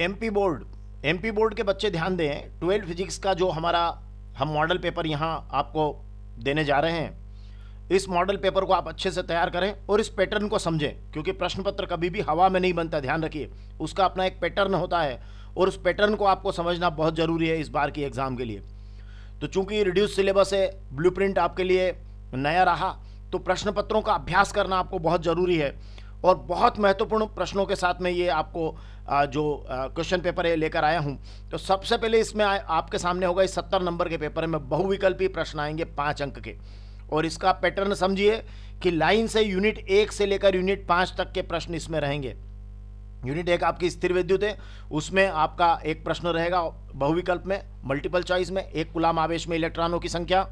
MP board MP board के बच्चे ध्यान दें ट्वेल्व फिजिक्स का जो हमारा हम मॉडल पेपर यहाँ आपको देने जा रहे हैं इस मॉडल पेपर को आप अच्छे से तैयार करें और इस पैटर्न को समझें क्योंकि प्रश्न पत्र कभी भी हवा में नहीं बनता ध्यान रखिए उसका अपना एक पैटर्न होता है और उस पैटर्न को आपको समझना बहुत ज़रूरी है इस बार की एग्ज़ाम के लिए तो चूंकि रिड्यूस सिलेबस है ब्लूप्रिंट आपके लिए नया रहा तो प्रश्न पत्रों का अभ्यास करना आपको बहुत ज़रूरी है और बहुत महत्वपूर्ण प्रश्नों के साथ में ये आपको जो क्वेश्चन पेपर है लेकर आया हूँ तो सबसे पहले इसमें आपके सामने होगा इस सत्तर नंबर के पेपर में बहुविकल्पी प्रश्न आएंगे पाँच अंक के और इसका पैटर्न समझिए कि लाइन से यूनिट एक से लेकर यूनिट पाँच तक के प्रश्न इसमें रहेंगे यूनिट एक आपकी स्थिर विद्युत है उसमें आपका एक प्रश्न रहेगा बहुविकल्प में मल्टीपल चॉइस में एक गुलाम आवेश में इलेक्ट्रॉनों की संख्या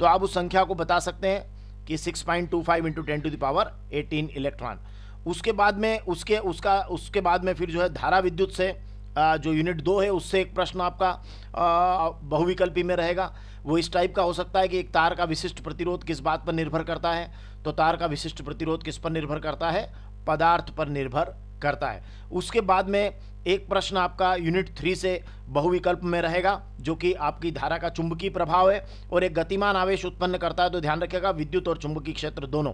तो आप उस संख्या को बता सकते हैं कि 6.25 point two five into ten to the power eighteen electron उसके बाद में उसके उसका उसके बाद में फिर जो है धारा विद्युत से जो यूनिट दो है उससे एक प्रश्न आपका बहुविकल्पी में रहेगा वो इस टाइप का हो सकता है कि एक तार का विशिष्ट प्रतिरोध किस बात पर निर्भर करता है तो तार का विशिष्ट प्रतिरोध किस पर निर्भर करता है पदार्थ पर निर्भर करता है उसके बाद में एक प्रश्न आपका यूनिट थ्री से बहुविकल्प में रहेगा जो कि आपकी धारा का चुंबकीय प्रभाव है और एक गतिमान आवेश उत्पन्न करता है तो ध्यान रखिएगा विद्युत और चुंबकीय क्षेत्र दोनों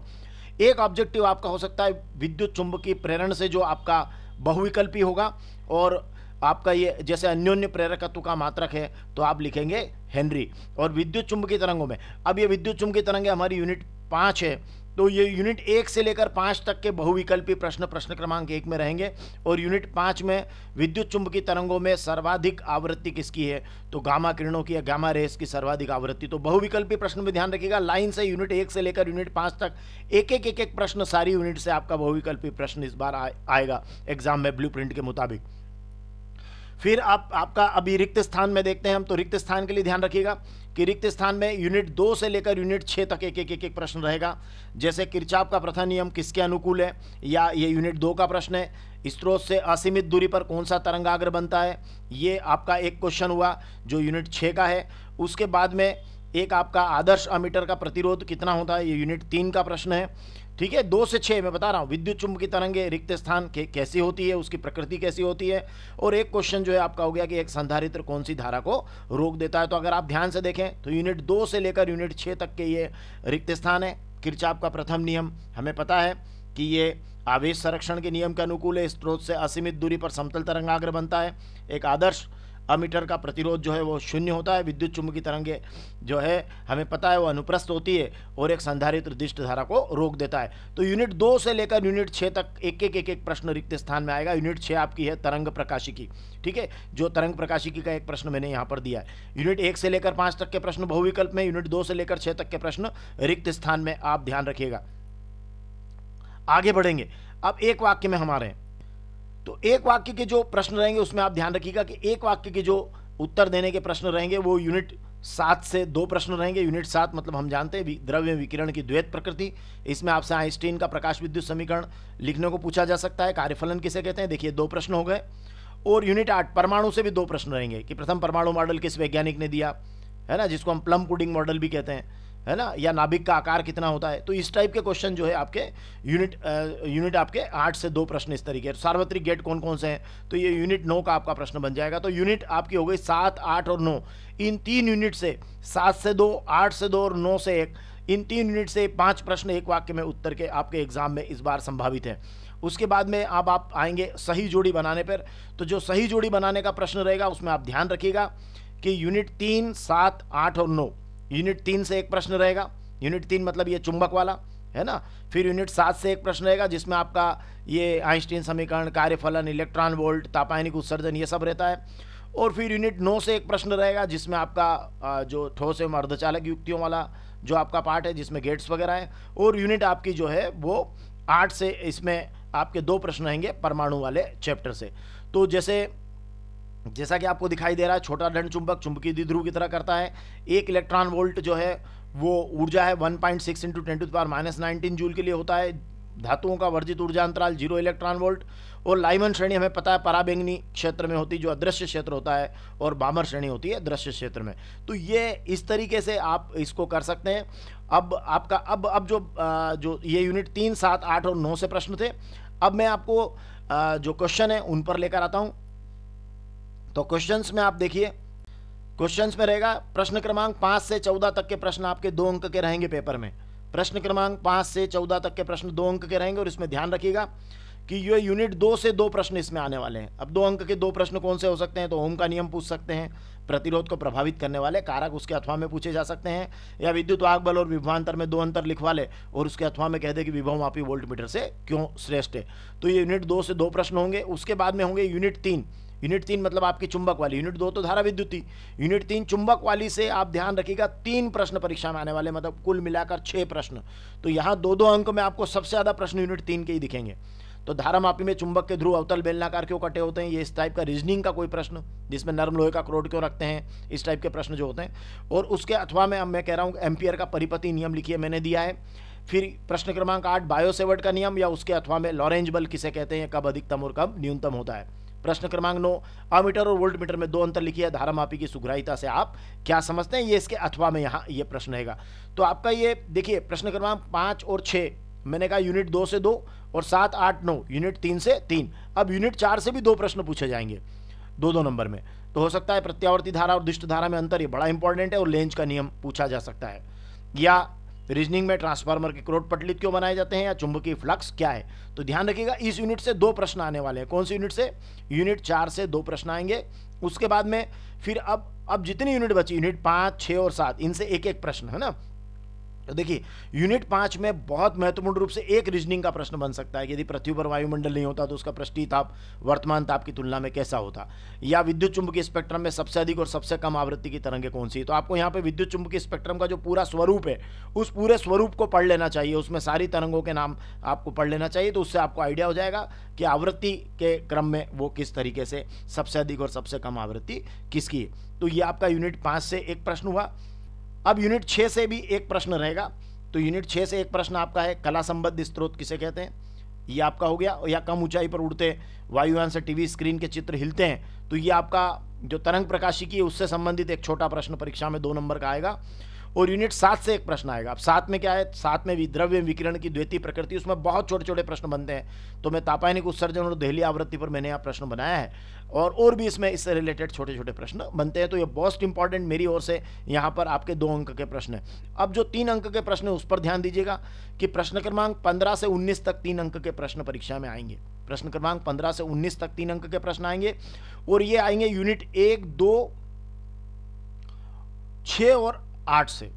एक ऑब्जेक्टिव आपका हो सकता है विद्युत चुंबकीय प्रेरण से जो आपका बहुविकल्पी होगा और आपका ये जैसे अन्योन्य प्रेरकत्व का मात्रक है तो आप लिखेंगे हेनरी और विद्युत चुंबकीय तरंगों में अब ये विद्युत चुंबकीय तरंगें हमारी यूनिट पाँच है तो ये यूनिट एक से लेकर पाँच तक के बहुविकल्पी प्रश्न प्रश्न क्रमांक एक में रहेंगे और यूनिट पाँच में विद्युत चुंबकीय तरंगों में सर्वाधिक आवृत्ति किसकी है तो गामा किरणों की या गामा रेस की सर्वाधिक आवृत्ति तो बहुविकल्पी प्रश्न में ध्यान रखिएगा लाइन से यूनिट एक से लेकर यूनिट पाँच तक एक एक एक एक प्रश्न सारी यूनिट से आपका बहुविकल्पी प्रश्न इस बार आ, आएगा एग्जाम में ब्लू के मुताबिक फिर आप आपका अभी रिक्त स्थान में देखते हैं हम तो रिक्त स्थान के लिए ध्यान रखिएगा कि रिक्त स्थान में यूनिट दो से लेकर यूनिट छः तक एक एक एक एक प्रश्न रहेगा जैसे किरचाप का प्रथा नियम किसके अनुकूल है या ये यूनिट दो का प्रश्न है स्त्रोत से असीमित दूरी पर कौन सा तरंगाग्र बनता है ये आपका एक क्वेश्चन हुआ जो यूनिट छः का है उसके बाद में एक आपका आदर्श अमीटर का प्रतिरोध कितना होता है ये यूनिट तीन का प्रश्न है ठीक है दो से छः मैं बता रहा हूँ विद्युत चुंब की तरंगे रिक्त स्थान के, कैसी होती है उसकी प्रकृति कैसी होती है और एक क्वेश्चन जो है आपका हो गया कि एक संधारित्र कौन सी धारा को रोक देता है तो अगर आप ध्यान से देखें तो यूनिट दो से लेकर यूनिट छः तक के ये रिक्त स्थान है किरचाप का प्रथम नियम हमें पता है कि ये आवेश संरक्षण के नियम के अनुकूल है स्त्रोत से असीमित दूरी पर समतल तरंगाग्र बनता है एक आदर्श अमीटर का प्रतिरोध जो है वो शून्य होता है विद्युत चुंबकीय तरंगे जो है हमें पता है वो अनुप्रस्त होती है और एक संधारित्र दिष्ट धारा को रोक देता है तो यूनिट दो से लेकर यूनिट छः तक एक एक एक एक प्रश्न रिक्त स्थान में आएगा यूनिट छः आपकी है तरंग प्रकाशिकी ठीक है जो तरंग प्रकाशिकी का एक प्रश्न मैंने यहाँ पर दिया है यूनिट एक से लेकर पाँच तक के प्रश्न बहुविकल्प में यूनिट दो से लेकर छः तक के प्रश्न रिक्त स्थान में आप ध्यान रखिएगा आगे बढ़ेंगे अब एक वाक्य में हमारे हैं तो एक वाक्य के जो प्रश्न रहेंगे उसमें आप ध्यान रखिएगा कि एक वाक्य के जो उत्तर देने के प्रश्न रहेंगे वो यूनिट सात से दो प्रश्न रहेंगे यूनिट सात मतलब हम जानते हैं द्रव्य विकिरण की द्वैत प्रकृति इसमें आपसे आइंस्टीन का प्रकाश विद्युत समीकरण लिखने को पूछा जा सकता है कार्यफलन किसे कहते हैं देखिए दो प्रश्न हो गए और यूनिट आठ परमाणु से भी दो प्रश्न रहेंगे कि प्रथम परमाणु मॉडल किस वैज्ञानिक ने दिया है ना जिसको हम प्लम पुडिंग मॉडल भी कहते हैं है ना या नाभिक का आकार कितना होता है तो इस टाइप के क्वेश्चन जो है आपके यूनिट यूनिट आपके आठ से दो प्रश्न इस तरीके सार्वत्रिक गेट कौन कौन से हैं तो ये यूनिट नौ का आपका प्रश्न बन जाएगा तो यूनिट आपकी हो गई सात आठ और नौ इन तीन यूनिट से सात से दो आठ से दो और नौ से एक इन तीन यूनिट से पाँच प्रश्न एक वाक्य में उत्तर के आपके एग्जाम में इस बार संभावित है उसके बाद में अब आप आएंगे सही जोड़ी बनाने पर तो जो सही जोड़ी बनाने का प्रश्न रहेगा उसमें आप ध्यान रखिएगा कि यूनिट तीन सात आठ और नौ यूनिट तीन से एक प्रश्न रहेगा यूनिट तीन मतलब ये चुंबक वाला है ना फिर यूनिट सात से एक प्रश्न रहेगा जिसमें आपका ये आइंस्टीन समीकरण कार्यफलन इलेक्ट्रॉन वोल्ट तापायनिक उत्सर्जन ये सब रहता है और फिर यूनिट नौ से एक प्रश्न रहेगा जिसमें आपका जो ठोस एवं अर्धचालक युक्तियों वाला जो आपका पार्ट है जिसमें गेट्स वगैरह है और यूनिट आपकी जो है वो आठ से इसमें आपके दो प्रश्न रहेंगे परमाणु वाले चैप्टर से तो जैसे जैसा कि आपको दिखाई दे रहा है छोटा दंड चुंबक चुंबकीय द्विध्रुव की तरह करता है एक इलेक्ट्रॉन वोल्ट जो है वो ऊर्जा है 1.6 point six into ten to power minus nineteen joule के लिए होता है धातुओं का वर्जित ऊर्जा अंतराल जीरो इलेक्ट्रॉन वोल्ट और लाइमन श्रेणी हमें पता है पराबेंगनी क्षेत्र में होती जो अदृश्य क्षेत्र होता है और बामर श्रेणी होती है दृश्य क्षेत्र में तो ये इस तरीके से आप इसको कर सकते हैं अब आपका अब अब जो जो ये यूनिट तीन सात आठ और नौ से प्रश्न थे अब मैं आपको जो क्वेश्चन है उन पर लेकर आता हूँ तो क्वेश्चंस में आप देखिए क्वेश्चंस में रहेगा प्रश्न क्रमांक पाँच से चौदह तक के प्रश्न आपके दो अंक के रहेंगे पेपर में प्रश्न क्रमांक पाँच से चौदह तक के प्रश्न दो अंक के रहेंगे और इसमें ध्यान रखिएगा कि ये यूनिट दो से दो प्रश्न इसमें आने वाले हैं अब दो अंक के दो प्रश्न कौन से हो सकते हैं तो होम का नियम पूछ सकते हैं प्रतिरोध को प्रभावित करने वाले कारक उसके अथवा में पूछे जा सकते हैं या विद्युत आग बल और विभवान्तर में दो अंतर लिखवा ले और उसके अथवा में कह दे कि विभव मापी वोल्ट मीटर से क्यों श्रेष्ठ है तो ये यूनिट दो से दो प्रश्न होंगे उसके बाद में होंगे यूनिट तीन यूनिट तीन मतलब आपकी चुंबक वाली यूनिट दो तो धारा विद्युती यूनिट तीन चुंबक वाली से आप ध्यान रखिएगा तीन प्रश्न परीक्षा में आने वाले मतलब कुल मिलाकर छः प्रश्न तो यहाँ दो दो अंक में आपको सबसे ज़्यादा प्रश्न यूनिट तीन के ही दिखेंगे तो धारा मापी में चुंबक के ध्रुव अवतल बेलनाकार क्यों कटे होते हैं ये इस टाइप का रीजनिंग का कोई प्रश्न जिसमें नर्म लोहे का क्रोड क्यों रखते हैं इस टाइप के प्रश्न जो होते हैं और उसके अथवा में अब मैं कह रहा हूँ एम्पियर का परिपति नियम लिखिए मैंने दिया है फिर प्रश्न क्रमांक आठ बायोसेवर्ट का नियम या उसके अथवा में लॉरेंज बल किसे कहते हैं कब अधिकतम और कब न्यूनतम होता है प्रश्न क्रमांक नौ अमीटर और वोल्ट मीटर में दो अंतर लिखिए धारा मापी की सुग्राहिता से आप क्या समझते हैं ये इसके अथवा में यहाँ ये प्रश्न रहेगा तो आपका ये देखिए प्रश्न क्रमांक पाँच और छः मैंने कहा यूनिट दो से दो और सात आठ नौ यूनिट तीन से तीन अब यूनिट चार से भी दो प्रश्न पूछे जाएंगे दो दो नंबर में तो हो सकता है प्रत्यावर्ती धारा और दिष्ट धारा में अंतर ये बड़ा इंपॉर्टेंट है और लेंज का नियम पूछा जा सकता है या रीजनिंग में ट्रांसफार्मर के क्रोड पटलित क्यों बनाए जाते हैं या चुंबकीय फ्लक्स क्या है तो ध्यान रखिएगा इस यूनिट से दो प्रश्न आने वाले हैं कौन से यूनिट से यूनिट चार से दो प्रश्न आएंगे उसके बाद में फिर अब अब जितनी यूनिट बची यूनिट पाँच छः और सात इनसे एक एक प्रश्न है ना तो देखिए यूनिट पाँच में बहुत महत्वपूर्ण रूप से एक रीजनिंग का प्रश्न बन सकता है यदि पृथ्वी पर वायुमंडल नहीं होता तो उसका पृष्ठी ताप वर्तमान ताप की तुलना में कैसा होता या विद्युत चुंबकीय स्पेक्ट्रम में सबसे अधिक और सबसे कम आवृत्ति की तरंगे कौन सी तो आपको यहाँ पे विद्युत चुंबकीय स्पेक्ट्रम का जो पूरा स्वरूप है उस पूरे स्वरूप को पढ़ लेना चाहिए उसमें सारी तरंगों के नाम आपको पढ़ लेना चाहिए तो उससे आपको आइडिया हो जाएगा कि आवृत्ति के क्रम में वो किस तरीके से सबसे अधिक और सबसे कम आवृत्ति किसकी है तो ये आपका यूनिट पाँच से एक प्रश्न हुआ अब यूनिट छः से भी एक प्रश्न रहेगा तो यूनिट छः से एक प्रश्न आपका है कला संबद्ध स्त्रोत किसे कहते हैं ये आपका हो गया या कम ऊंचाई पर उड़ते वायुयान से टीवी स्क्रीन के चित्र हिलते हैं तो ये आपका जो तरंग प्रकाशिकी है उससे संबंधित एक छोटा प्रश्न परीक्षा में दो नंबर का आएगा और यूनिट सात से एक प्रश्न आएगा अब सात में क्या है सात में द्रव्य विकिरण की द्वितीय प्रकृति उसमें बहुत छोटे छोटे प्रश्न बनते हैं तो मैं तापायनिक उत्सर्जन और दहली आवृत्ति पर मैंने यहाँ प्रश्न बनाया है और और भी इसमें इससे रिलेटेड छोटे छोटे प्रश्न बनते हैं तो ये मोस्ट इंपॉर्टेंट मेरी ओर से यहाँ पर आपके दो अंक के प्रश्न है अब जो तीन अंक के प्रश्न है उस पर ध्यान दीजिएगा कि प्रश्न क्रमांक पंद्रह से उन्नीस तक तीन अंक के प्रश्न परीक्षा में आएंगे प्रश्न क्रमांक पंद्रह से उन्नीस तक तीन अंक के प्रश्न आएंगे और ये आएंगे यूनिट एक दो छ और आठ से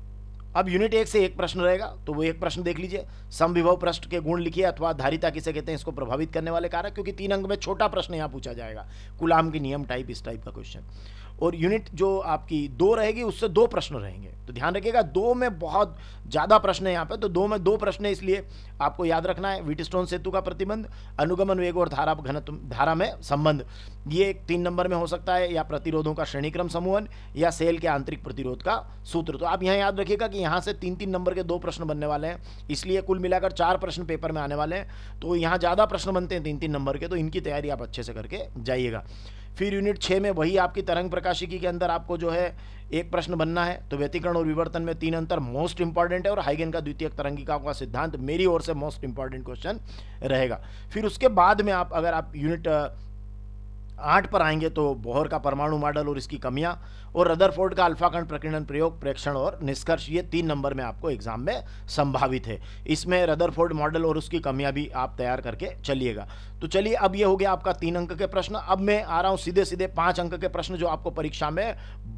अब यूनिट एक से एक प्रश्न रहेगा तो वो एक प्रश्न देख लीजिए सम विभव प्रश्न के गुण लिखिए अथवा धारिता किसे कहते हैं इसको प्रभावित करने वाले कारक क्योंकि तीन अंक में छोटा प्रश्न यहाँ पूछा जाएगा कुलाम के नियम टाइप इस टाइप का क्वेश्चन और यूनिट जो आपकी दो रहेगी उससे दो प्रश्न रहेंगे तो ध्यान रखिएगा दो में बहुत ज़्यादा प्रश्न है यहाँ पे तो दो में दो प्रश्न है इसलिए आपको याद रखना है वीटस्टोन सेतु का प्रतिबंध अनुगमन वेग और धारा घनत्व धारा में संबंध ये एक तीन नंबर में हो सकता है या प्रतिरोधों का श्रेणीक्रम समूहन या सेल के आंतरिक प्रतिरोध का सूत्र तो आप यहाँ याद रखिएगा कि यहाँ से तीन तीन नंबर के दो प्रश्न बनने वाले हैं इसलिए कुल मिलाकर चार प्रश्न पेपर में आने वाले हैं तो यहाँ ज़्यादा प्रश्न बनते हैं तीन तीन नंबर के तो इनकी तैयारी आप अच्छे से करके जाइएगा फिर यूनिट छः में वही आपकी तरंग प्रकाशिकी के अंदर आपको जो है एक प्रश्न बनना है तो व्यतिकरण और विवर्तन में तीन अंतर मोस्ट इंपॉर्टेंट है और हाइगेन का द्वितीय तरंगिका का सिद्धांत मेरी ओर से मोस्ट इंपॉर्टेंट क्वेश्चन रहेगा फिर उसके बाद में आप अगर आप यूनिट आठ पर आएंगे तो बोहर का परमाणु मॉडल और इसकी कमियां और रदरफोर्ड का अल्फाकण प्रकीर्णन प्रयोग प्रेक्षण और निष्कर्ष ये तीन नंबर में आपको एग्जाम में संभावित है इसमें रदरफोर्ड मॉडल और उसकी कमियां भी आप तैयार करके चलिएगा तो चलिए अब ये हो गया आपका तीन अंक के प्रश्न अब मैं आ रहा हूँ सीधे सीधे पाँच अंक के प्रश्न जो आपको परीक्षा में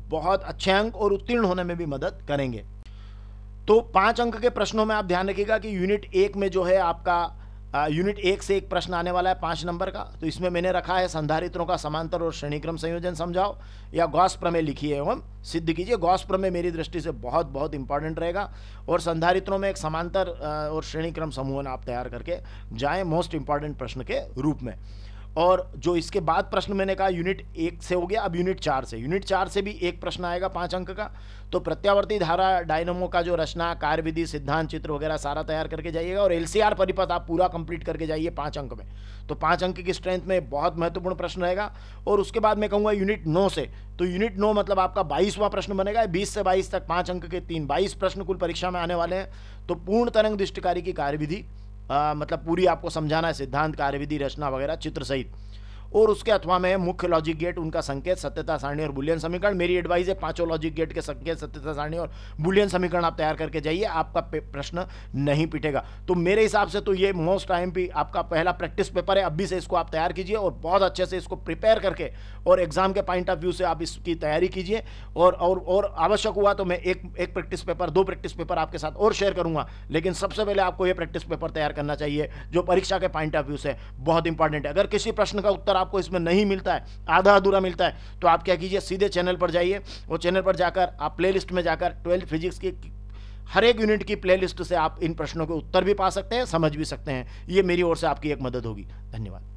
बहुत अच्छे अंक और उत्तीर्ण होने में भी मदद करेंगे तो पाँच अंक के प्रश्नों में आप ध्यान रखिएगा कि यूनिट एक में जो है आपका यूनिट एक से एक प्रश्न आने वाला है पाँच नंबर का तो इसमें मैंने रखा है संधारित्रों का समांतर और श्रेणीक्रम संयोजन समझाओ या गौस प्रमेय लिखिए एवं सिद्ध कीजिए गौस प्रमेय मेरी दृष्टि से बहुत बहुत इंपॉर्टेंट रहेगा और संधारित्रों में एक समांतर और श्रेणीक्रम समूहन आप तैयार करके जाएँ मोस्ट इंपॉर्टेंट प्रश्न के रूप में और जो इसके बाद प्रश्न मैंने कहा यूनिट एक से हो गया अब यूनिट चार से यूनिट चार से भी एक प्रश्न आएगा पांच अंक का तो प्रत्यावर्ती धारा डायनमो का जो रचना कार्यविधि सिद्धांत चित्र वगैरह सारा तैयार करके जाइएगा और एलसीआर परिपथ आप पूरा कंप्लीट करके जाइए पांच अंक में तो पांच अंक की स्ट्रेंथ में बहुत महत्वपूर्ण प्रश्न रहेगा और उसके बाद मैं कहूँगा यूनिट नौ से तो यूनिट नौ मतलब आपका बाईसवां प्रश्न बनेगा बीस से बाईस तक पाँच अंक के तीन बाईस प्रश्न कुल परीक्षा में आने वाले हैं तो पूर्ण तरंग दृष्टिकारी की कार्यविधि आ, मतलब पूरी आपको समझाना है सिद्धांत कार्यविधि रचना वगैरह चित्र सहित और उसके अथवा में मुख्य लॉजिक गेट उनका संकेत सत्यता सारणी और बुलियन समीकरण मेरी एडवाइस है पांचों लॉजिक गेट के संकेत सत्यता सारणी और बुलियन समीकरण आप तैयार करके जाइए आपका प्रश्न नहीं पिटेगा तो मेरे हिसाब से तो ये मोस्ट टाइम भी आपका पहला प्रैक्टिस पेपर है अभी से इसको आप तैयार कीजिए और बहुत अच्छे से इसको प्रिपेयर करके और एग्जाम के पॉइंट ऑफ व्यू से आप इसकी तैयारी कीजिए और और और आवश्यक हुआ तो मैं एक एक प्रैक्टिस पेपर दो प्रैक्टिस पेपर आपके साथ और शेयर करूंगा लेकिन सबसे पहले आपको ये प्रैक्टिस पेपर तैयार करना चाहिए जो परीक्षा के पॉइंट ऑफ व्यू से बहुत इंपॉर्टेंट है अगर किसी प्रश्न का उत्तर आप आपको इसमें नहीं मिलता है आधा अधूरा मिलता है तो आप क्या कीजिए सीधे चैनल पर जाइए वो चैनल पर जाकर आप प्ले में जाकर ट्वेल्थ फिजिक्स की हर एक यूनिट की प्लेलिस्ट से आप इन प्रश्नों के उत्तर भी पा सकते हैं समझ भी सकते हैं ये मेरी ओर से आपकी एक मदद होगी धन्यवाद